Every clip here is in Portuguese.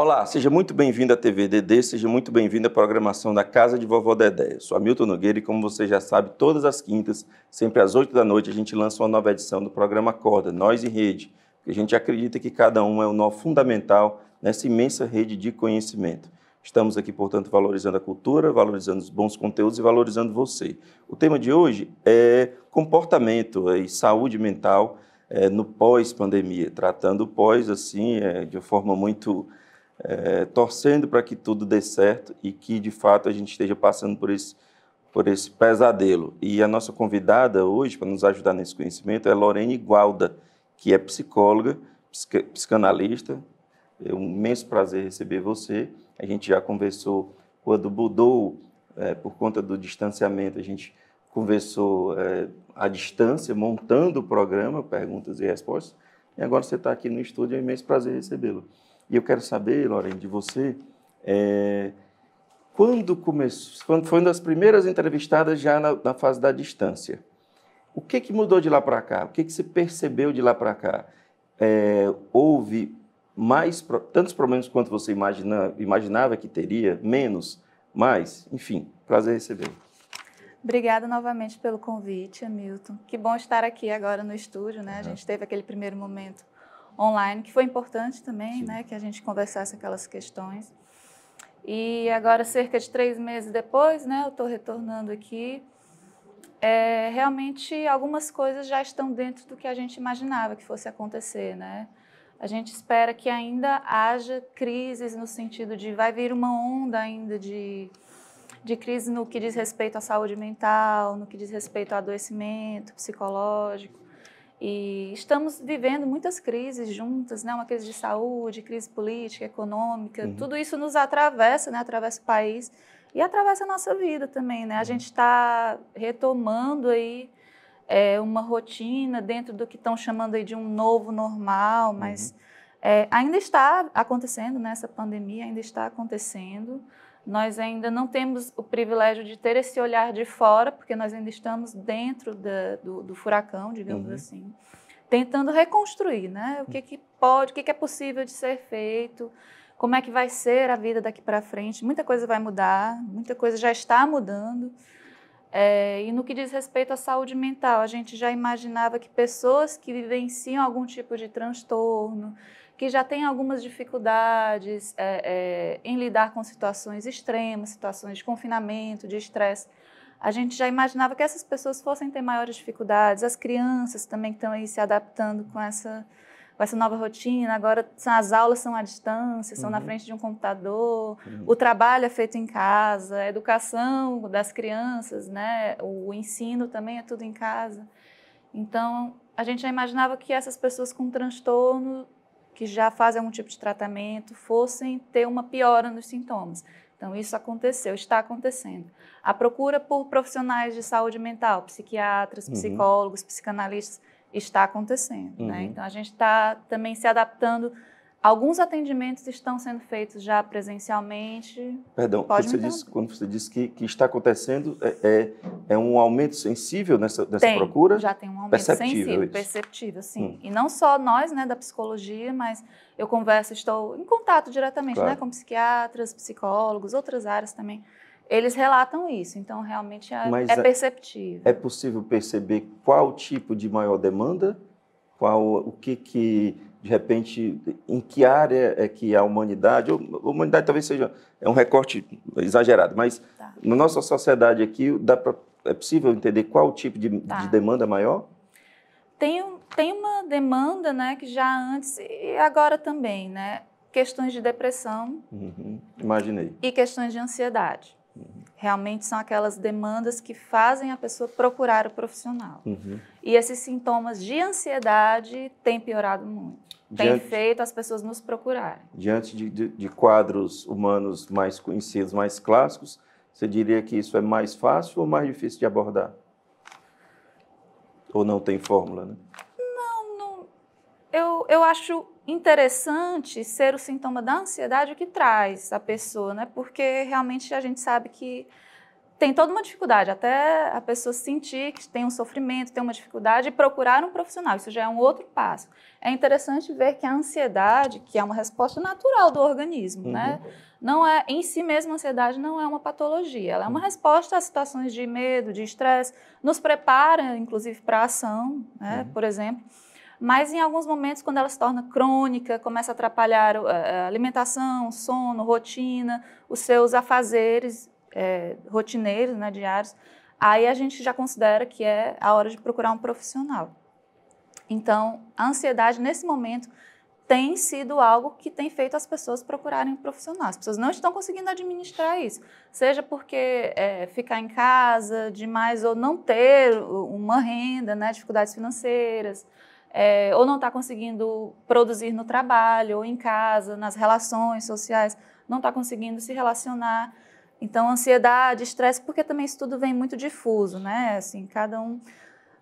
Olá, seja muito bem-vindo à TV DD, seja muito bem-vindo à programação da Casa de Vovó Dedé. Eu sou Hamilton Nogueira e, como você já sabe, todas as quintas, sempre às 8 da noite, a gente lança uma nova edição do programa Corda, Nós em Rede, porque a gente acredita que cada um é um nó fundamental nessa imensa rede de conhecimento. Estamos aqui, portanto, valorizando a cultura, valorizando os bons conteúdos e valorizando você. O tema de hoje é comportamento e saúde mental eh, no pós-pandemia, tratando o pós, assim, eh, de uma forma muito é, torcendo para que tudo dê certo e que de fato a gente esteja passando por esse, por esse pesadelo. E a nossa convidada hoje para nos ajudar nesse conhecimento é Lorene Gualda, que é psicóloga, psica, psicanalista. É um imenso prazer receber você. A gente já conversou quando mudou é, por conta do distanciamento, a gente conversou é, à distância, montando o programa Perguntas e Respostas. E agora você está aqui no estúdio, é um imenso prazer recebê-lo. E eu quero saber, Lorene, de você, é, quando começou, quando foi uma das primeiras entrevistadas já na, na fase da distância, o que, que mudou de lá para cá? O que, que você percebeu de lá para cá? É, houve mais tantos problemas quanto você imagina, imaginava que teria, menos, mais, enfim, prazer receber. Obrigada novamente pelo convite, Hamilton. Que bom estar aqui agora no estúdio, né? Uhum. A gente teve aquele primeiro momento online, que foi importante também, Sim. né, que a gente conversasse aquelas questões. E agora, cerca de três meses depois, né, eu estou retornando aqui. É, realmente, algumas coisas já estão dentro do que a gente imaginava que fosse acontecer, né? A gente espera que ainda haja crises no sentido de vai vir uma onda ainda de, de crise no que diz respeito à saúde mental, no que diz respeito ao adoecimento psicológico. E estamos vivendo muitas crises juntas, né? uma crise de saúde, crise política, econômica, uhum. tudo isso nos atravessa, né? atravessa o país e atravessa a nossa vida também. Né? A uhum. gente está retomando aí é, uma rotina dentro do que estão chamando aí de um novo normal, mas uhum. é, ainda está acontecendo, né? essa pandemia ainda está acontecendo nós ainda não temos o privilégio de ter esse olhar de fora, porque nós ainda estamos dentro da, do, do, furacão, digamos uhum. assim, tentando reconstruir, né? O que, que pode, o que, que é possível de ser feito, como é que vai ser a vida daqui para frente. Muita coisa vai mudar, muita coisa já está mudando. É, e no que diz respeito à saúde mental, a gente já imaginava que pessoas que vivenciam algum tipo de transtorno, que já tem algumas dificuldades é, é, em lidar com situações extremas, situações de confinamento, de estresse. A gente já imaginava que essas pessoas fossem ter maiores dificuldades, as crianças também estão aí se adaptando com essa, com essa nova rotina. Agora as aulas são à distância, são uhum. na frente de um computador, uhum. o trabalho é feito em casa, a educação das crianças, né? o ensino também é tudo em casa. Então, a gente já imaginava que essas pessoas com transtorno que já fazem algum tipo de tratamento fossem ter uma piora nos sintomas. Então, isso aconteceu, está acontecendo. A procura por profissionais de saúde mental, psiquiatras, uhum. psicólogos, uhum. psicanalistas, está acontecendo. Né? Uhum. Né? Então, a gente está também se adaptando Alguns atendimentos estão sendo feitos já presencialmente. Perdão, quando você, disse, quando você, disse, que, que está acontecendo, é, é, é, um aumento sensível nessa, nessa tem, procura? Já tem um aumento perceptível, sensível, isso. perceptível, sim. Hum. E não só nós, né, da psicologia, mas eu converso, estou em contato diretamente né, claro. né, com psiquiatras, psicólogos, outras áreas também. Eles relatam isso, então realmente é, mas é, é perceptível. É possível perceber qual tipo de maior demanda? Qual, o que que de repente, em que área é que a humanidade, ou, a humanidade talvez seja é um recorte exagerado, mas tá. na nossa sociedade aqui, dá pra, é possível entender qual o tipo de, tá. de demanda maior? Tem, tem uma demanda né, que já antes e agora também, né? Questões de depressão. Uhum, imaginei. E questões de ansiedade. Uhum. Realmente são aquelas demandas que fazem a pessoa procurar o profissional. Uhum. E esses sintomas de ansiedade têm piorado muito tem diante, feito as pessoas nos procurarem. Diante de, de, de, quadros humanos mais conhecidos, mais clássicos, você diria que isso é mais fácil ou mais difícil de abordar? Ou não tem fórmula, né? Não, não. Eu, eu acho interessante ser o sintoma da ansiedade o que traz a pessoa, né? Porque realmente a gente sabe que tem toda uma dificuldade, até a pessoa sentir que tem um sofrimento, tem uma dificuldade e procurar um profissional. Isso já é um outro passo. É interessante ver que a ansiedade, que é uma resposta natural do organismo, uhum. né? Não é em si mesma a ansiedade não é uma patologia, ela é uma uhum. resposta a situações de medo, de estresse, nos prepara inclusive para a ação, né? Uhum. Por exemplo, mas em alguns momentos, quando ela se torna crônica, começa a atrapalhar a eh, eh, alimentação, sono, rotina, os seus afazeres, é, rotineiros, né, diários, aí a gente já considera que é a hora de procurar um profissional. Então, a ansiedade nesse momento tem sido algo que tem feito as pessoas procurarem um profissional. As pessoas não estão conseguindo administrar isso, seja porque é, ficar em casa demais ou não ter uma renda, né, dificuldades financeiras, é, ou não está conseguindo produzir no trabalho ou em casa, nas relações sociais, não está conseguindo se relacionar. Então, ansiedade, estresse, porque também isso tudo vem muito difuso, né? Assim, cada um.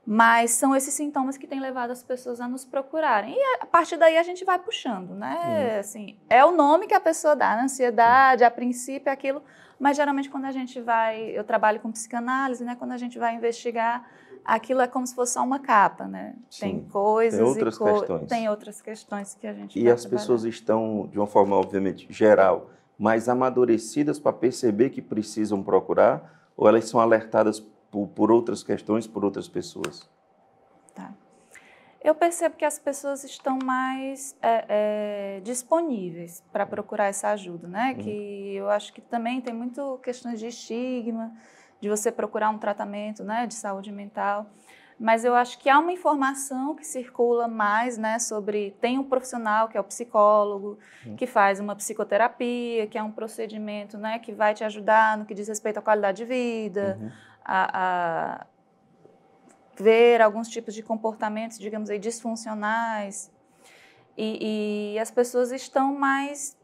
Mas são esses sintomas que têm levado as pessoas a nos procurarem. E a partir daí a gente vai puxando, né? Assim, é o nome que a pessoa dá, né? Ansiedade, a princípio, é aquilo. Mas geralmente quando a gente vai. Eu trabalho com psicanálise, né? Quando a gente vai investigar, aquilo é como se fosse só uma capa, né? Sim, tem coisas. Tem outras co... questões. Tem outras questões que a gente. E as trabalhar. pessoas estão, de uma forma, obviamente, geral mais amadurecidas para perceber que precisam procurar ou elas são alertadas por, por outras questões, por outras pessoas? Tá. Eu percebo que as pessoas estão mais é, é, disponíveis para uhum. procurar essa ajuda, né? Uhum. Que eu acho que também tem muito questões de estigma, de você procurar um tratamento, né, de saúde mental mas eu acho que há uma informação que circula mais, né, sobre tem um profissional que é o psicólogo, uhum. que faz uma psicoterapia, que é um procedimento, né, que vai te ajudar no que diz respeito à qualidade de vida, uhum. a, a ver alguns tipos de comportamentos, digamos aí, disfuncionais. E, e as pessoas estão mais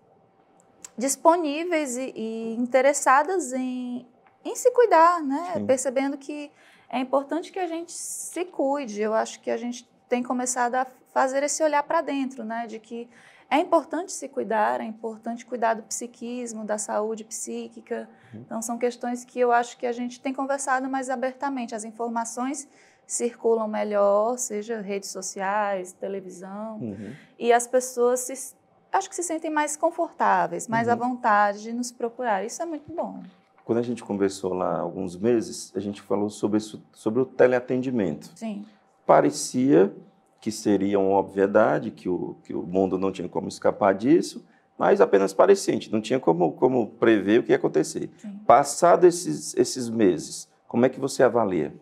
disponíveis e, e interessadas em, em se cuidar, né? Sim. Percebendo que é importante que a gente se cuide. Eu acho que a gente tem começado a fazer esse olhar para dentro, né? De que é importante se cuidar, é importante cuidar do psiquismo, da saúde psíquica. Uhum. Então, são questões que eu acho que a gente tem conversado mais abertamente. As informações circulam melhor, seja redes sociais, televisão, uhum. e as pessoas se, acho que se sentem mais confortáveis, mais uhum. à vontade de nos procurar. Isso é muito bom quando a gente conversou lá há alguns meses, a gente falou sobre, sobre o teleatendimento. Sim. Parecia que seria uma obviedade, que o, que o mundo não tinha como escapar disso, mas apenas parecia, não tinha como, como prever o que ia acontecer. Sim. Passado esses, esses meses, como é que você avalia?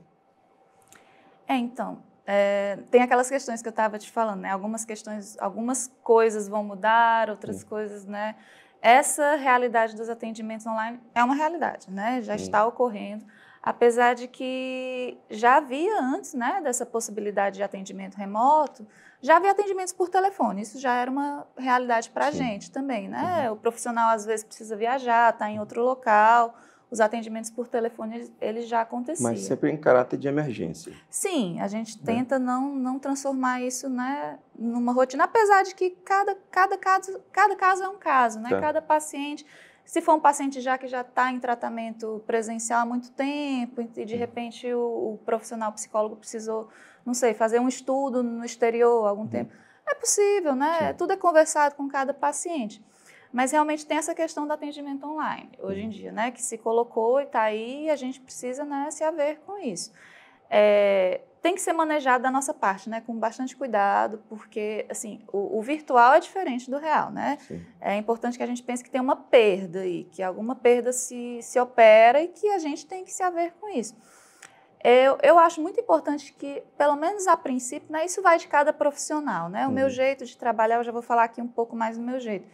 É, então, é, tem aquelas questões que eu estava te falando, né? Algumas questões, algumas coisas vão mudar, outras Sim. coisas, né? essa realidade dos atendimentos online é uma realidade, né? Já está ocorrendo, apesar de que já havia antes, né, dessa possibilidade de atendimento remoto, já havia atendimentos por telefone. Isso já era uma realidade para a gente também, né? Uhum. O profissional às vezes precisa viajar, está em outro local os atendimentos por telefone eles já aconteciam. Mas sempre em caráter de emergência. Sim, a gente né? tenta é. não, não transformar isso né, numa rotina, apesar de que cada, cada, caso, cada caso é um caso, né? Tá. Cada paciente. Se for um paciente já que já está em tratamento presencial há muito tempo e de hum. repente o, o, profissional psicólogo precisou, não sei, fazer um estudo no exterior algum uhum. tempo, é possível, né? Sim. Tudo é conversado com cada paciente. Mas realmente tem essa questão do atendimento online, hoje em uhum. dia, né? Que se colocou e está aí e a gente precisa né, se haver com isso. É, tem que ser manejado da nossa parte, né? Com bastante cuidado, porque, assim, o, o virtual é diferente do real, né? Sim. É importante que a gente pense que tem uma perda aí, que alguma perda se, se opera e que a gente tem que se haver com isso. Eu, eu, acho muito importante que, pelo menos a princípio, né, isso vai de cada profissional, né? O uhum. meu jeito de trabalhar, eu já vou falar aqui um pouco mais do meu jeito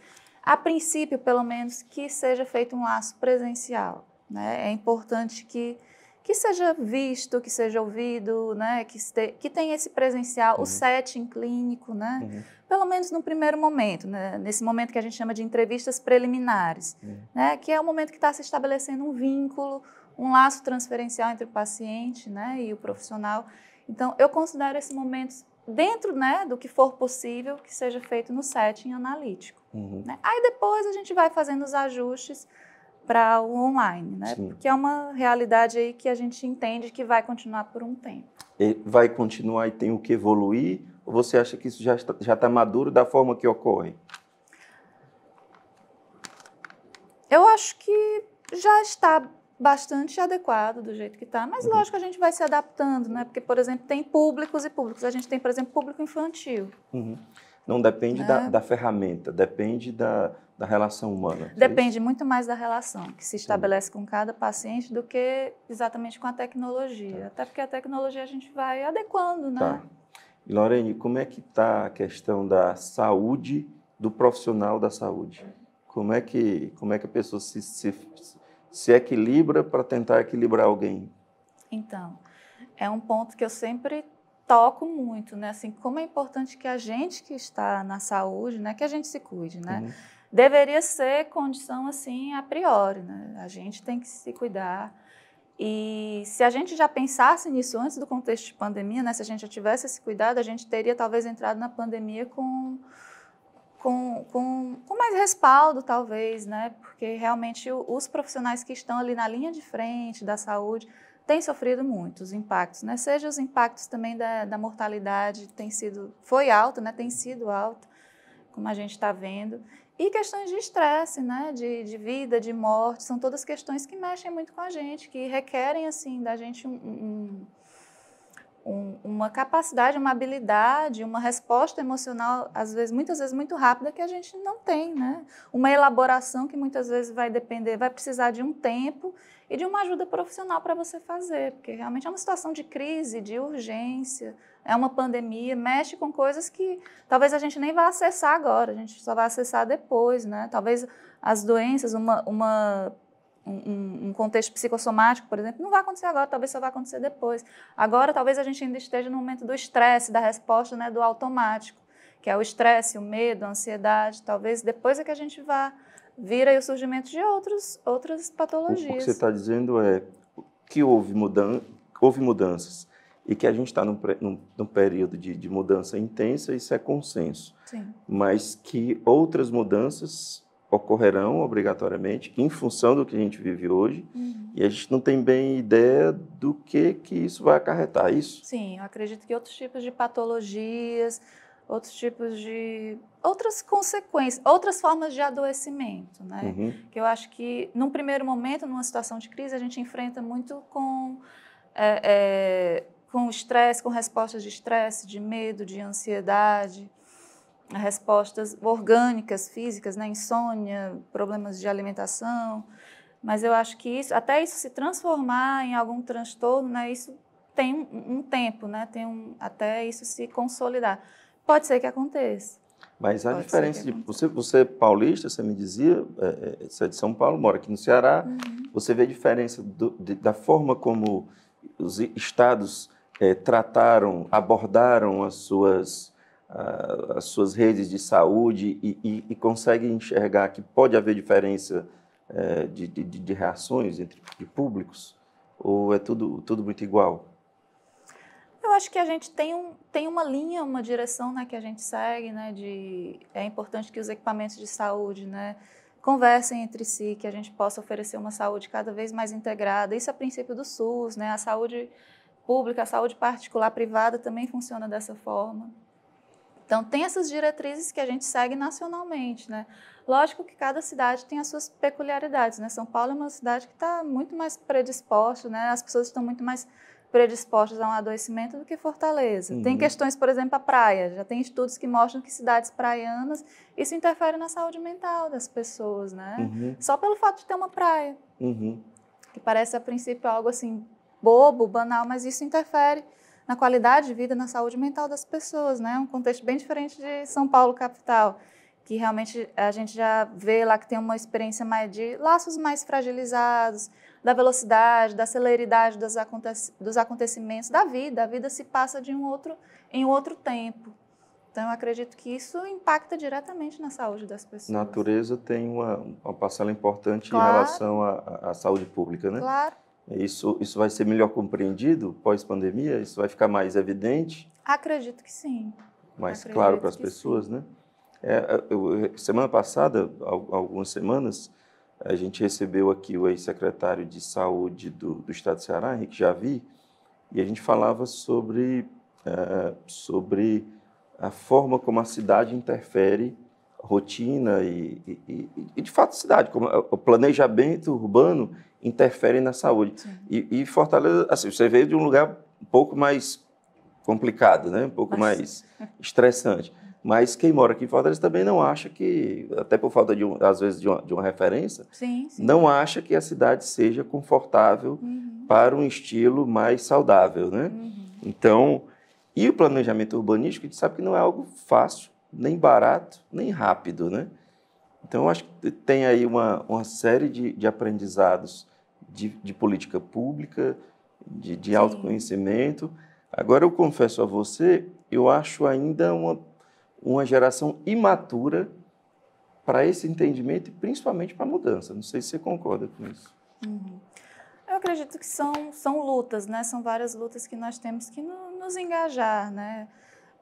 a princípio, pelo menos, que seja feito um laço presencial. Né? É importante que, que seja visto, que seja ouvido, né? que, este, que tenha esse presencial, uhum. o setting clínico, né? Uhum. pelo menos no primeiro momento, né? nesse momento que a gente chama de entrevistas preliminares, uhum. né? que é o momento que está se estabelecendo um vínculo, um laço transferencial entre o paciente né? e o profissional. Então, eu considero esse momento dentro né, do que for possível que seja feito no setting analítico. Uhum. Né? Aí depois a gente vai fazendo os ajustes para o online, né? Porque é uma realidade aí que a gente entende que vai continuar por um tempo. E vai continuar e tem o que evoluir? Ou você acha que isso já está, já está maduro da forma que ocorre? Eu acho que já está bastante adequado do jeito que está, mas uhum. lógico a gente vai se adaptando, né? Porque, por exemplo, tem públicos e públicos. A gente tem, por exemplo, público infantil. Uhum. Não depende né? da, da, ferramenta, depende da, da relação humana. É depende é muito mais da relação que se uhum. estabelece uhum. com cada paciente do que exatamente com a tecnologia. Tá. Até porque a tecnologia a gente vai adequando, né? Tá. E Lorene, como é que está a questão da saúde do profissional da saúde? Como é que, como é que a pessoa se, se se equilibra para tentar equilibrar alguém? Então, é um ponto que eu sempre toco muito, né? Assim, como é importante que a gente que está na saúde, né, que a gente se cuide, né? Uhum. Deveria ser condição assim a priori, né? A gente tem que se cuidar. E se a gente já pensasse nisso antes do contexto de pandemia, né, se a gente já tivesse esse cuidado, a gente teria talvez entrado na pandemia com com, com, com mais respaldo, talvez, né? Porque realmente os profissionais que estão ali na linha de frente da saúde têm sofrido muito os impactos, né? Seja os impactos também da, da mortalidade, tem sido, foi alto, né? Tem sido alto, como a gente está vendo. E questões de estresse, né? De, de, vida, de morte, são todas questões que mexem muito com a gente, que requerem, assim, da gente um, um um, uma capacidade, uma habilidade, uma resposta emocional, às vezes, muitas vezes muito rápida, que a gente não tem, né? Uma elaboração que muitas vezes vai depender, vai precisar de um tempo e de uma ajuda profissional para você fazer, porque realmente é uma situação de crise, de urgência, é uma pandemia, mexe com coisas que talvez a gente nem vá acessar agora, a gente só vai acessar depois, né? Talvez as doenças, uma, uma um, um, contexto psicossomático, por exemplo, não vai acontecer agora, talvez só vai acontecer depois. Agora, talvez a gente ainda esteja no momento do estresse, da resposta né, do automático, que é o estresse, o medo, a ansiedade. Talvez depois é que a gente vá vir aí o surgimento de outros, outras patologias. O que você está dizendo é que houve, mudan houve mudanças e que a gente está num, num, num, período de, de, mudança intensa, isso é consenso. Sim. Mas que outras mudanças ocorrerão obrigatoriamente em função do que a gente vive hoje uhum. e a gente não tem bem ideia do que que isso vai acarretar é isso sim eu acredito que outros tipos de patologias outros tipos de outras consequências outras formas de adoecimento né uhum. que eu acho que num primeiro momento numa situação de crise a gente enfrenta muito com é, é, com estresse, com respostas de estresse, de medo, de ansiedade, respostas orgânicas, físicas, né? insônia, problemas de alimentação. Mas eu acho que isso, até isso se transformar em algum transtorno, né? isso tem um, um tempo, né? tem um, até isso se consolidar. Pode ser que aconteça. Mas a Pode diferença de você, você é paulista, você me dizia, é, é, você é de São Paulo, mora aqui no Ceará, uhum. você vê a diferença do, de, da forma como os estados é, trataram, abordaram as suas as suas redes de saúde e, e, e consegue enxergar que pode haver diferença é, de, de, de, reações entre de públicos? Ou é tudo, tudo muito igual? Eu acho que a gente tem, um, tem uma linha, uma direção né, que a gente segue, né, de é importante que os equipamentos de saúde né, conversem entre si, que a gente possa oferecer uma saúde cada vez mais integrada. Isso é princípio do SUS, né, a saúde pública, a saúde particular, privada também funciona dessa forma. Então, tem essas diretrizes que a gente segue nacionalmente, né? Lógico que cada cidade tem as suas peculiaridades, né? São Paulo é uma cidade que está muito mais predisposta, né? As pessoas estão muito mais predispostas a um adoecimento do que Fortaleza. Uhum. Tem questões, por exemplo, a praia. Já tem estudos que mostram que cidades praianas, isso interfere na saúde mental das pessoas, né? Uhum. Só pelo fato de ter uma praia. Uhum. Que parece, a princípio, algo assim bobo, banal, mas isso interfere na qualidade de vida, na saúde mental das pessoas, né? Um contexto bem diferente de São Paulo capital, que realmente a gente já vê lá que tem uma experiência mais de laços mais fragilizados, da velocidade, da celeridade dos, aconte dos acontecimentos, da vida. A vida se passa de um outro em outro tempo. Então, eu acredito que isso impacta diretamente na saúde das pessoas. Natureza tem uma, uma parcela importante claro. em relação à saúde pública, né? Claro. Isso, isso vai ser melhor compreendido pós-pandemia? Isso vai ficar mais evidente? Acredito que sim. Mais Acredito claro para as pessoas, sim. né? É, é eu, semana passada, algumas semanas, a gente recebeu aqui o ex-secretário de Saúde do, do Estado de Ceará, Henrique Javi, e a gente falava sobre, uh, sobre a forma como a cidade interfere rotina e, e, e, de fato cidade, como é, o planejamento urbano interfere na saúde. E, e, Fortaleza, assim, você veio de um lugar um pouco mais complicado, né? um pouco mais estressante. Mas quem mora aqui em Fortaleza também não acha que, até por falta de um, às vezes de uma, de uma referência, sim, sim. não acha que a cidade seja confortável uhum. para um estilo mais saudável, né? Uhum. Então, e o planejamento urbanístico, a gente sabe que não é algo fácil nem barato, nem rápido, né? Então, eu acho que tem aí uma, uma série de, de aprendizados de, de, política pública, de, de autoconhecimento. Agora, eu confesso a você, eu acho ainda uma, uma geração imatura para esse entendimento e principalmente para a mudança. Não sei se você concorda com isso. Uhum. Eu acredito que são, são lutas, né? São várias lutas que nós temos que no, nos engajar, né?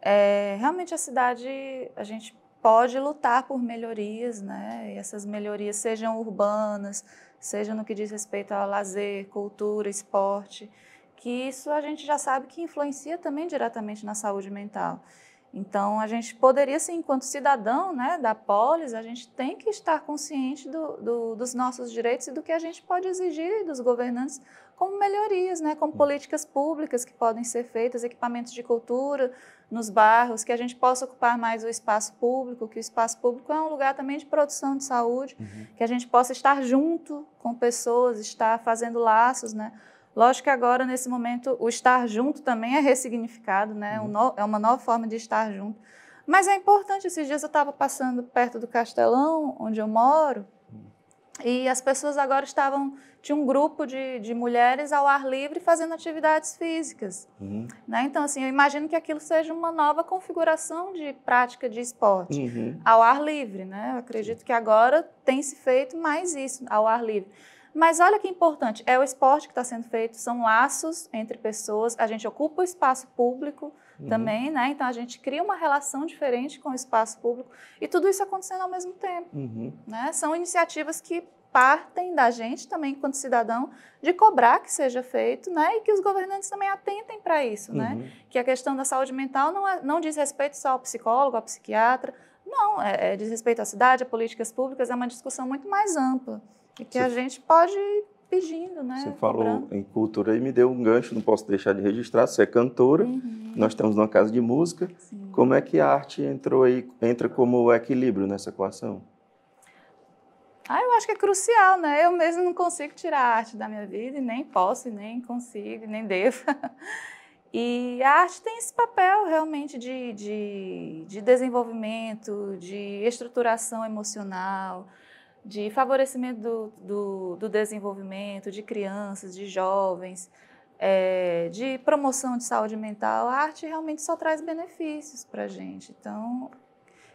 é, realmente a cidade, a gente pode lutar por melhorias, né? E essas melhorias sejam urbanas, seja no que diz respeito a lazer, cultura, esporte, que isso a gente já sabe que influencia também diretamente na saúde mental. Então, a gente poderia, sim, enquanto cidadão né, da polis, a gente tem que estar consciente do, do, dos nossos direitos e do que a gente pode exigir dos governantes como melhorias, né, como políticas públicas que podem ser feitas, equipamentos de cultura, nos bairros, que a gente possa ocupar mais o espaço público, que o espaço público é um lugar também de produção de saúde, uhum. que a gente possa estar junto com pessoas, estar fazendo laços, né? Lógico que agora, nesse momento, o estar junto também é ressignificado, né? Uhum. é uma nova forma de estar junto. Mas é importante, esses dias eu estava passando perto do Castelão, onde eu moro, e as pessoas agora estavam, de um grupo de, de mulheres ao ar livre fazendo atividades físicas. Uhum. Né? Então, assim, eu imagino que aquilo seja uma nova configuração de prática de esporte uhum. ao ar livre. Né? Eu acredito que agora tem se feito mais isso ao ar livre. Mas olha que importante, é o esporte que está sendo feito, são laços entre pessoas, a gente ocupa o espaço público, uhum. também, né? Então a gente cria uma relação diferente com o espaço público e tudo isso acontecendo ao mesmo tempo, uhum. né? São iniciativas que partem da gente também enquanto cidadão de cobrar que seja feito, né? E que os governantes também atentem para isso, né? uhum. né? Que a questão da saúde mental não, é, não diz respeito só ao psicólogo, ao psiquiatra, não, é, é diz respeito à cidade, a políticas públicas, é uma discussão muito mais ampla e que a gente pode pedindo, né? Você falou Cobrando. em cultura e me deu um gancho, não posso deixar de registrar. Você é cantora, uhum. nós estamos numa casa de música. Sim. Como é que a arte entrou aí, entra como equilíbrio nessa equação? Ah, eu acho que é crucial, né? Eu mesmo não consigo tirar a arte da minha vida, e nem posso, e nem consigo, nem devo. E a arte tem esse papel realmente de, de, de desenvolvimento, de estruturação emocional, de favorecimento do, do, do desenvolvimento de crianças, de jovens, é, de promoção de saúde mental, a arte realmente só traz benefícios para a gente. Então,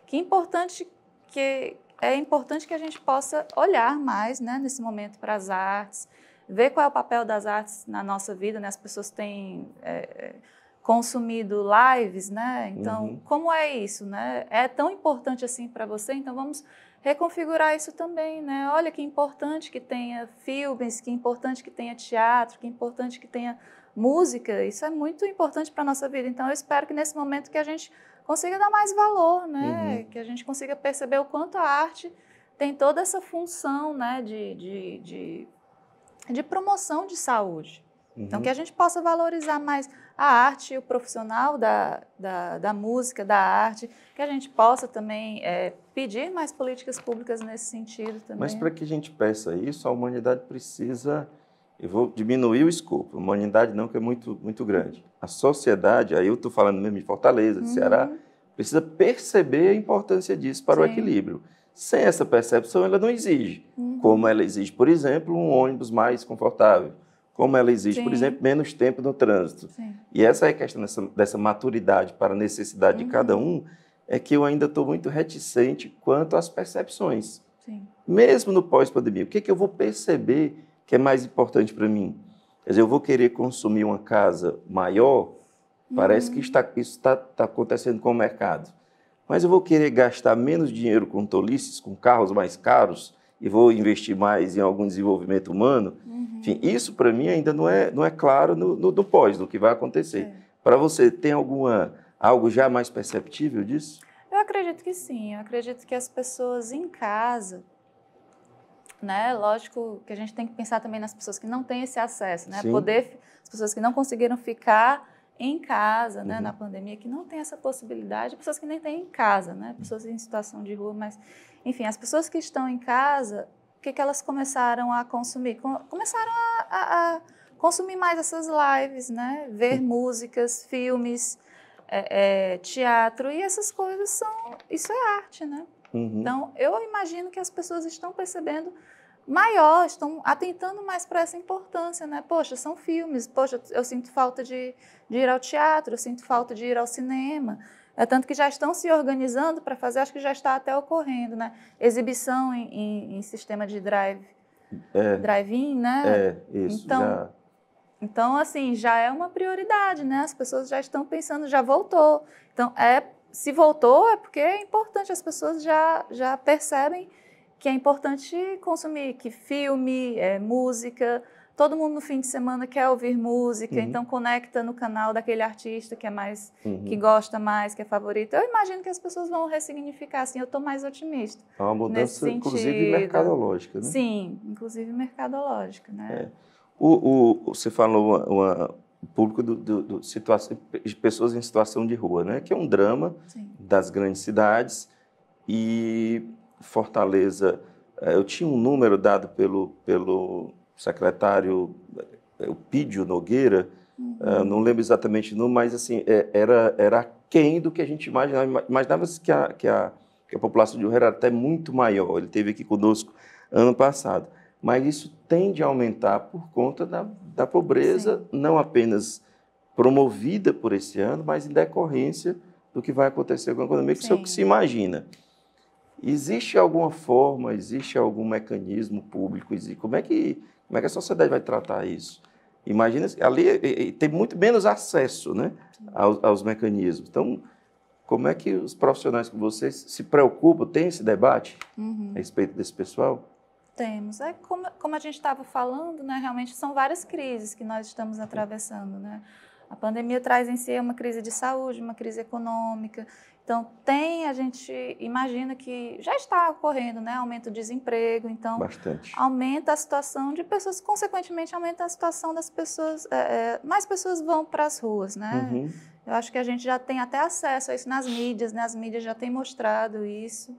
que importante que é importante que a gente possa olhar mais, né, nesse momento para as artes, ver qual é o papel das artes na nossa vida. Né? As pessoas têm é, consumido lives, né? Então, uhum. como é isso, né? É tão importante assim para você? Então, vamos reconfigurar isso também, né? Olha que importante que tenha filmes, que importante que tenha teatro, que importante que tenha música. Isso é muito importante para a nossa vida. Então, eu espero que nesse momento que a gente consiga dar mais valor, né? Uhum. Que a gente consiga perceber o quanto a arte tem toda essa função, né? De, de, de, de promoção de saúde. Então, uhum. Então, que a gente possa valorizar mais a arte, o profissional da, da, da música, da arte, que a gente possa também... É, pedir mais políticas públicas nesse sentido também. Mas né? para que a gente peça isso, a humanidade precisa. Eu vou diminuir o escopo. A humanidade não, que é muito, muito grande. A sociedade, aí eu estou falando mesmo de Fortaleza, de uhum. Ceará, precisa perceber a importância disso para Sim. o equilíbrio. Sem essa percepção, ela não exige. Uhum. Como ela exige, por exemplo, um ônibus mais confortável. Como ela exige, Sim. por exemplo, menos tempo no trânsito. Sim. E essa é a questão dessa, dessa maturidade para a necessidade uhum. de cada um é que eu ainda estou muito reticente quanto às percepções. Sim. Mesmo no pós-pandemia, o que, é que eu vou perceber que é mais importante para mim? Quer dizer, eu vou querer consumir uma casa maior, parece uhum. que está, isso está tá acontecendo com o mercado. Mas eu vou querer gastar menos dinheiro com tolices, com carros mais caros, e vou investir mais em algum desenvolvimento humano. Uhum. Enfim, isso para mim ainda não é, não é claro no, no, no pós, do que vai acontecer. É. Para você, tem alguma algo já mais perceptível disso? Eu acredito que sim. Eu acredito que as pessoas em casa, né? Lógico que a gente tem que pensar também nas pessoas que não têm esse acesso, né? Sim. Poder as pessoas que não conseguiram ficar em casa, né, uhum. né, na pandemia, que não tem essa possibilidade, pessoas que nem têm em casa, né, pessoas em situação de rua, mas, enfim, as pessoas que estão em casa, o que, que elas começaram a consumir? Começaram a, a, a consumir mais essas lives, né, ver músicas, filmes, é, é, teatro, e essas coisas são. Isso é arte, né? Uhum. Então, eu imagino que as pessoas estão percebendo maior, estão atentando mais para essa importância, né? Poxa, são filmes, poxa, eu sinto falta de, de ir ao teatro, eu sinto falta de ir ao cinema. É tanto que já estão se organizando para fazer, acho que já está até ocorrendo, né? Exibição em, em, em sistema de drive, é, drive-in, né? É, isso. Então, já então, assim, já é uma prioridade, né? As pessoas já estão pensando, já voltou. Então, é, se voltou é porque é importante, as pessoas já, já percebem que é importante consumir, que filme, é, música, todo mundo no fim de semana quer ouvir música, uhum. então conecta no canal daquele artista que é mais, uhum. que gosta mais, que é favorito. Eu imagino que as pessoas vão ressignificar, assim, eu estou mais otimista. É uma mudança, inclusive, mercadológica, né? Sim, inclusive mercadológica, né? É. O, o, você falou público do, do, do de pessoas em situação de rua, né? que é um drama Sim. das grandes cidades. E Fortaleza, eh, eu tinha um número dado pelo, pelo secretário eh, eh, o Pídio Nogueira, uhum. não lembro exatamente o número, mas assim, é, era, era quem do que a gente imaginava. imaginava que a, que, a, que a população de rua era até muito maior. Ele esteve aqui conosco ano passado. Mas isso tende a aumentar por conta da, da pobreza, Sim. não apenas promovida por esse ano, mas em decorrência do que vai acontecer com a economia, que Sim. isso é o que se imagina. Existe alguma forma, existe algum mecanismo público? Como é que, como é que a sociedade vai tratar isso? Imagina, ali tem muito menos acesso né, aos, aos, mecanismos. Então, como é que os profissionais que vocês se preocupam, têm esse debate uhum. a respeito desse pessoal? Temos. É como, como a gente estava falando, né, realmente são várias crises que nós estamos atravessando. Né? A pandemia traz em si uma crise de saúde, uma crise econômica. Então, tem, a gente imagina que já está ocorrendo, né? Aumento do desemprego, então. Bastante. Aumenta a situação de pessoas, consequentemente, aumenta a situação das pessoas. É, é, mais pessoas vão para as ruas, né? Uhum. Eu acho que a gente já tem até acesso a isso nas mídias, né? As mídias já têm mostrado isso.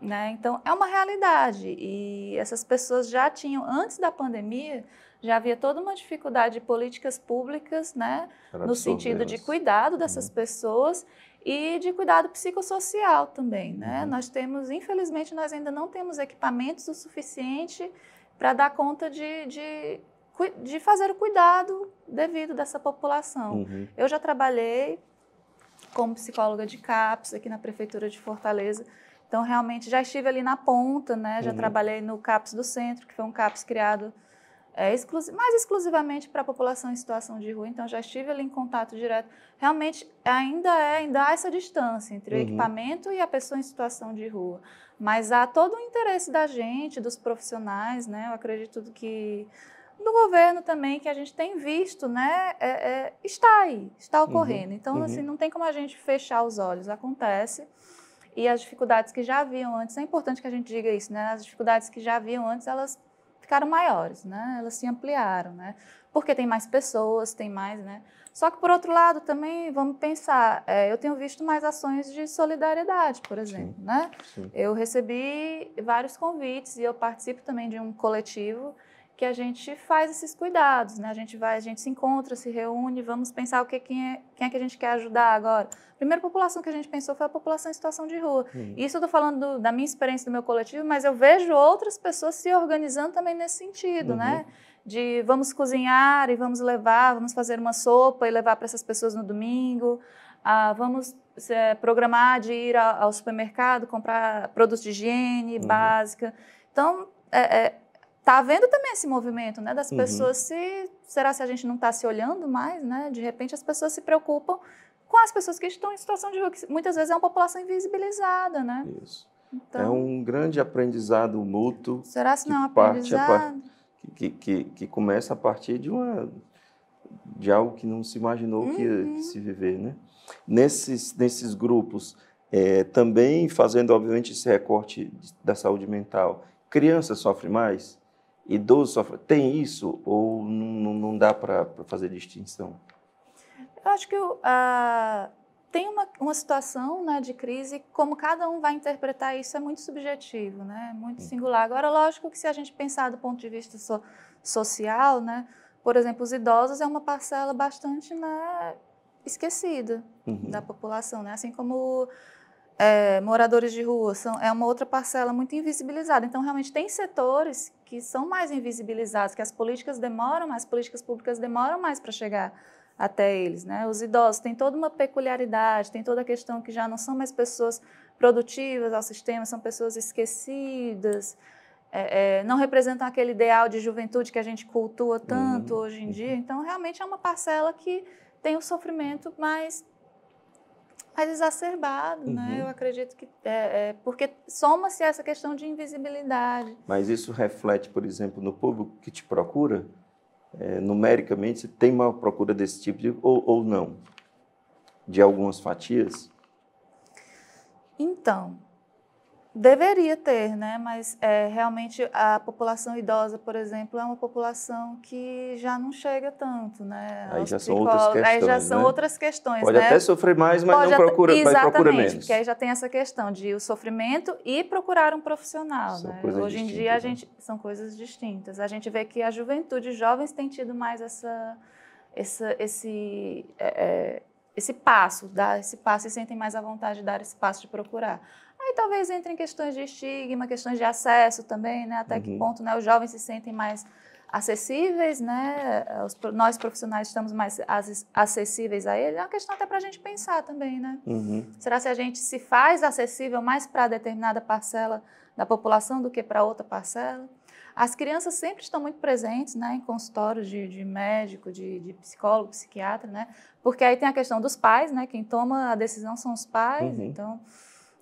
Né? Então, é uma realidade. E essas pessoas já tinham, antes da pandemia, já havia toda uma dificuldade de políticas públicas, né? no sentido de cuidado dessas uhum. pessoas e de cuidado psicossocial também. Né? Uhum. Nós temos, infelizmente, nós ainda não temos equipamentos o suficiente para dar conta de, de, de, fazer o cuidado devido dessa população. Uhum. Eu já trabalhei como psicóloga de CAPS aqui na Prefeitura de Fortaleza então, realmente, já estive ali na ponta, né? Já uhum. trabalhei no CAPS do Centro, que foi um CAPS criado é, mais exclusivamente para a população em situação de rua. Então, já estive ali em contato direto. Realmente, ainda, é, ainda há essa distância entre uhum. o equipamento e a pessoa em situação de rua. Mas há todo o interesse da gente, dos profissionais, né? Eu acredito que do governo também que a gente tem visto, né, é, é, está aí, está uhum. ocorrendo. Uhum. Então, assim, uhum. não tem como a gente fechar os olhos. Acontece e as dificuldades que já haviam antes, é importante que a gente diga isso, né? As dificuldades que já haviam antes, elas ficaram maiores, né? Elas se ampliaram, né? Porque tem mais pessoas, tem mais, né? Só que por outro lado também vamos pensar, é, eu tenho visto mais ações de solidariedade, por exemplo, sim, né? Sim. Eu recebi vários convites e eu participo também de um coletivo que a gente faz esses cuidados, né? A gente vai, a gente se encontra, se reúne, vamos pensar o que quem é, quem é que a gente quer ajudar agora. A primeira população que a gente pensou foi a população em situação de rua. Hum. Isso eu estou falando do, da minha experiência do meu coletivo, mas eu vejo outras pessoas se organizando também nesse sentido, né? uhum. né? De vamos cozinhar e vamos levar, vamos fazer uma sopa e levar para essas pessoas no domingo. Ah, vamos é, programar de ir ao, ao supermercado comprar produtos de higiene uhum. básica. Então, é, é tá vendo também esse movimento, né, das uhum. pessoas uhum. se será se a gente não está se olhando mais, né? De repente as pessoas se preocupam com as pessoas que estão em situação de rua, que muitas vezes é uma população invisibilizada, né? Isso. É então, é um grande aprendizado mútuo. Será se não é um aprendizado? que, que, que começa a partir de uma de algo que não se imaginou uhum. que, que, se viver, né? Nesses nesses grupos é, também fazendo obviamente esse recorte da saúde mental, crianças sofrem mais idoso sofre. Tem isso ou não, não dá para fazer distinção? Eu acho que uh, tem uma, uma situação né, de crise, como cada um vai interpretar isso é muito subjetivo, né? muito singular. Agora, lógico que se a gente pensar do ponto de vista so, social, né, por exemplo, os idosos é uma parcela bastante né, esquecida uhum. da população, né? assim como é, moradores de rua são, é uma outra parcela muito invisibilizada. Então, realmente, tem setores que são mais invisibilizados, que as políticas demoram mais, as políticas públicas demoram mais para chegar até eles. Né? Os idosos têm toda uma peculiaridade, tem toda a questão que já não são mais pessoas produtivas ao sistema, são pessoas esquecidas, é, é, não representam aquele ideal de juventude que a gente cultua tanto uhum. hoje em uhum. dia. Então, realmente, é uma parcela que tem o um sofrimento mais mais exacerbado, né? uhum. né? Eu acredito que é, é porque soma-se essa questão de invisibilidade. Mas isso reflete, por exemplo, no público que te procura, é, numericamente, se tem maior procura desse tipo de, ou, ou não, de algumas fatias? Então, Deveria ter, né? mas é, realmente a população idosa, por exemplo, é uma população que já não chega tanto. Né? Aí já são outras questões. Aí já são né? outras questões. Pode né? até sofrer mais, mas Pode não procura, mas procura menos. aí já tem essa questão de o sofrimento e procurar um profissional. São né? Hoje em dia a né? gente, né? são coisas distintas. A gente vê que a juventude, os jovens têm tido mais essa, essa esse, é, é esse passo, dar esse passo e sentem mais a vontade de dar esse passo de procurar. Aí talvez entre em questões de estigma, questões de acesso também, né? Até uhum. que ponto né, os jovens se sentem mais acessíveis, né? Os, nós profissionais estamos mais acessíveis a ele. É uma questão até para a gente pensar também, né? Uhum. Será se a gente se faz acessível mais para determinada parcela da população do que para outra parcela? As crianças sempre estão muito presentes né, em consultórios de, de médico, de, de, psicólogo, psiquiatra, né? Porque aí tem a questão dos pais, né? Quem toma a decisão são os pais, uhum. então...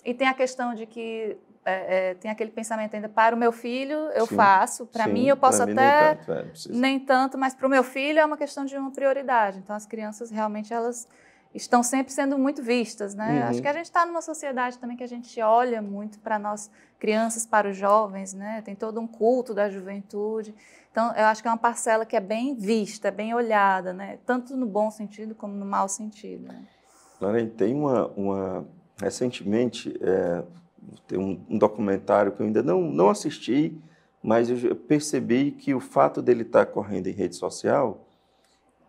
E tem a questão de que é, é, tem aquele pensamento ainda para o meu filho eu sim, faço para mim eu posso até mim nem, tanto, é, nem tanto mas para o meu filho é uma questão de uma prioridade então as crianças realmente elas estão sempre sendo muito vistas né uhum. acho que a gente está numa sociedade também que a gente olha muito para nós crianças para os jovens né tem todo um culto da juventude então eu acho que é uma parcela que é bem vista bem olhada né tanto no bom sentido como no mau sentido né? Lorena, tem uma, uma Recentemente, é, tem um, um, documentário que eu ainda não, não assisti, mas eu percebi que o fato dele estar tá correndo em rede social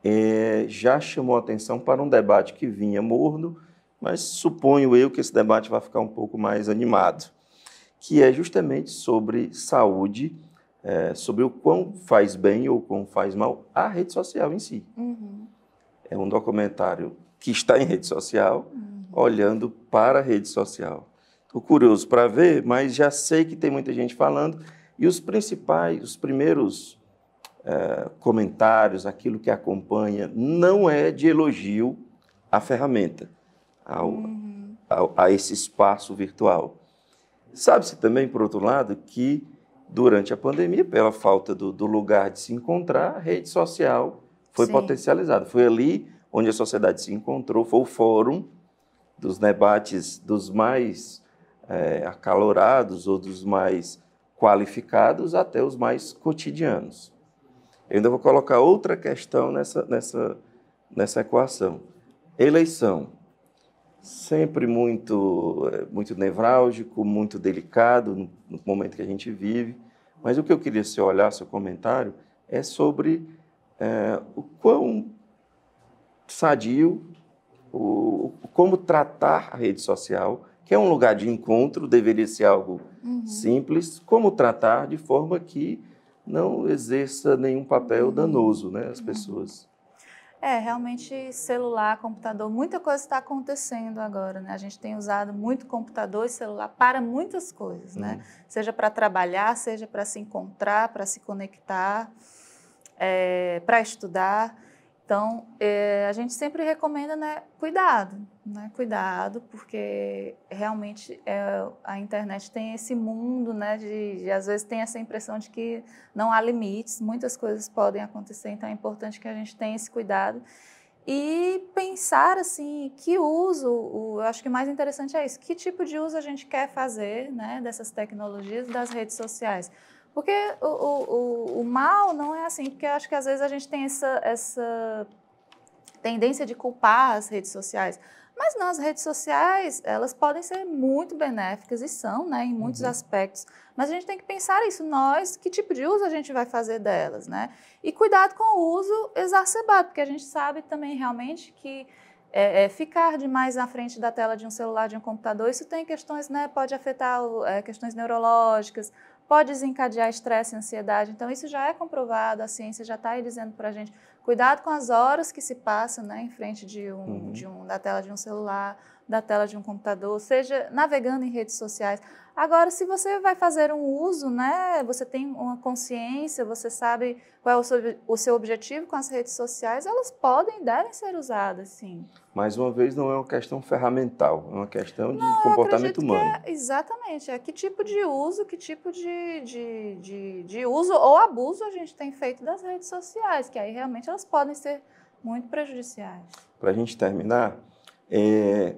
é, já chamou atenção para um debate que vinha morno, mas suponho eu que esse debate vai ficar um pouco mais animado, que é justamente sobre saúde, é, sobre o quão faz bem ou quão faz mal a rede social em si. Uhum. É um documentário que está em rede social, uhum olhando para a rede social. Estou curioso para ver, mas já sei que tem muita gente falando. E os principais, os primeiros é, comentários, aquilo que acompanha, não é de elogio à ferramenta, ao, uhum. ao, a esse espaço virtual. Sabe-se também, por outro lado, que durante a pandemia, pela falta do, do lugar de se encontrar, a rede social foi Sim. potencializada. Foi ali onde a sociedade se encontrou, foi o fórum dos debates dos mais é, acalorados ou dos mais qualificados até os mais cotidianos. Eu ainda vou colocar outra questão nessa, nessa, nessa equação. Eleição. Sempre muito, é, muito nevrálgico, muito delicado no, momento que a gente vive. Mas o que eu queria se olhar, seu comentário, é sobre é, o quão sadio o, como tratar a rede social, que é um lugar de encontro, deveria ser algo uhum. simples, como tratar de forma que não exerça nenhum papel uhum. danoso, né, às uhum. pessoas. É, realmente celular, computador, muita coisa está acontecendo agora, né? A gente tem usado muito computador e celular para muitas coisas, né? uhum. né? Seja para trabalhar, seja para se encontrar, para se conectar, é, para estudar. Então, é, a gente sempre recomenda, né, cuidado, né, cuidado, porque realmente é, a internet tem esse mundo, né, de, de, às vezes tem essa impressão de que não há limites, muitas coisas podem acontecer, então é importante que a gente tenha esse cuidado e pensar assim que uso, o, eu acho que o mais interessante é isso, que tipo de uso a gente quer fazer, né, dessas tecnologias, das redes sociais porque o, o, o, mal não é assim, porque acho que às vezes a gente tem essa, essa tendência de culpar as redes sociais. Mas não, as redes sociais, elas podem ser muito benéficas e são, né, em muitos uhum. aspectos. Mas a gente tem que pensar isso, nós, que tipo de uso a gente vai fazer delas, né? E cuidado com o uso exacerbado, porque a gente sabe também realmente que é, é, ficar demais na frente da tela de um celular, de um computador, isso tem questões, né, pode afetar é, questões neurológicas, pode desencadear estresse e ansiedade. Então, isso já é comprovado, a ciência já está aí dizendo para a gente, cuidado com as horas que se passam né, em frente de um, uhum. de um, da tela de um celular, da tela de um computador, seja navegando em redes sociais. Agora, se você vai fazer um uso, né, você tem uma consciência, você sabe qual é o seu, o seu objetivo com as redes sociais, elas podem e devem ser usadas, sim. Mais uma vez, não é uma questão ferramental, é uma questão de não, comportamento humano. É, exatamente, é que tipo de uso, que tipo de, de, de, de uso ou abuso a gente tem feito das redes sociais, que aí realmente elas podem ser muito prejudiciais. Para a gente terminar, é,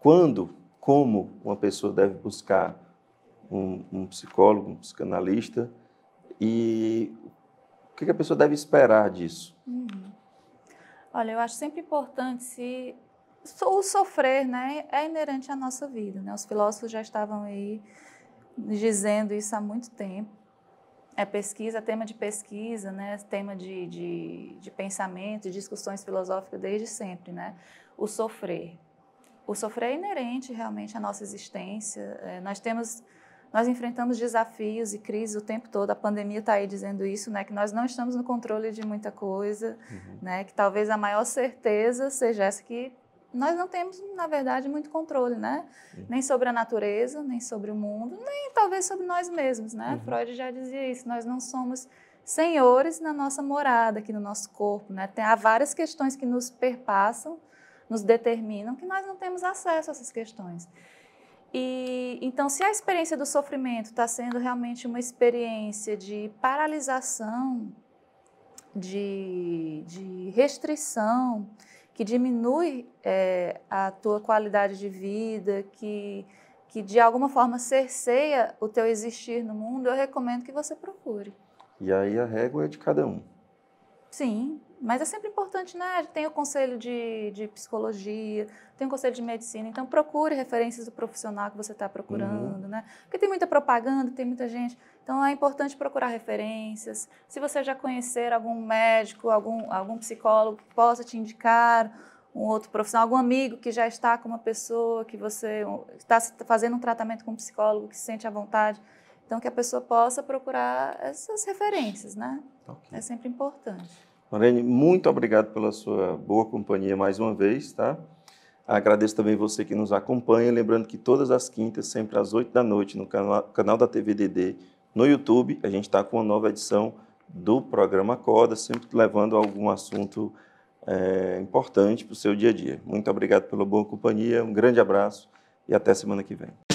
quando, como uma pessoa deve buscar um, um psicólogo, um psicanalista, e o que a pessoa deve esperar disso? Uhum. Olha, eu acho sempre importante se o sofrer, né, é inerente à nossa vida, né? Os filósofos já estavam aí dizendo isso há muito tempo. É pesquisa, tema de pesquisa, né? Tema de, de, de pensamento, de discussões filosóficas desde sempre, né? O sofrer. O sofrer é inerente realmente à nossa existência. É, nós temos nós enfrentamos desafios e crises o tempo todo. A pandemia está aí dizendo isso, né? Que nós não estamos no controle de muita coisa, uhum. né? Que talvez a maior certeza seja essa que nós não temos, na verdade, muito controle, né? Uhum. Nem sobre a natureza, nem sobre o mundo, nem talvez sobre nós mesmos, né? Uhum. Freud já dizia isso. Nós não somos senhores na nossa morada, aqui no nosso corpo, né? Tem, há várias questões que nos perpassam, nos determinam, que nós não temos acesso a essas questões. E então, se a experiência do sofrimento está sendo realmente uma experiência de paralisação, de, de restrição, que diminui é, a tua qualidade de vida, que, que de alguma forma cerceia o teu existir no mundo, eu recomendo que você procure. E aí a régua é de cada um. Sim, mas é sempre importante, né? Tem o conselho de, de psicologia, tem o conselho de medicina, então procure referências do profissional que você está procurando, uhum. né? Porque tem muita propaganda, tem muita gente. Então é importante procurar referências. Se você já conhecer algum médico, algum, algum psicólogo que possa te indicar, um outro profissional, algum amigo que já está com uma pessoa que você está fazendo um tratamento com um psicólogo que se sente à vontade. Então, que a pessoa possa procurar essas referências, né? Okay. É sempre importante. Lorene, muito obrigado pela sua boa companhia mais uma vez, tá? Agradeço também você que nos acompanha, lembrando que todas as quintas, sempre às 8 da noite, no canal, canal da TVDD, no YouTube, a gente está com uma nova edição do programa Acorda, sempre levando algum assunto é, importante para o seu dia a dia. Muito obrigado pela boa companhia, um grande abraço e até semana que vem.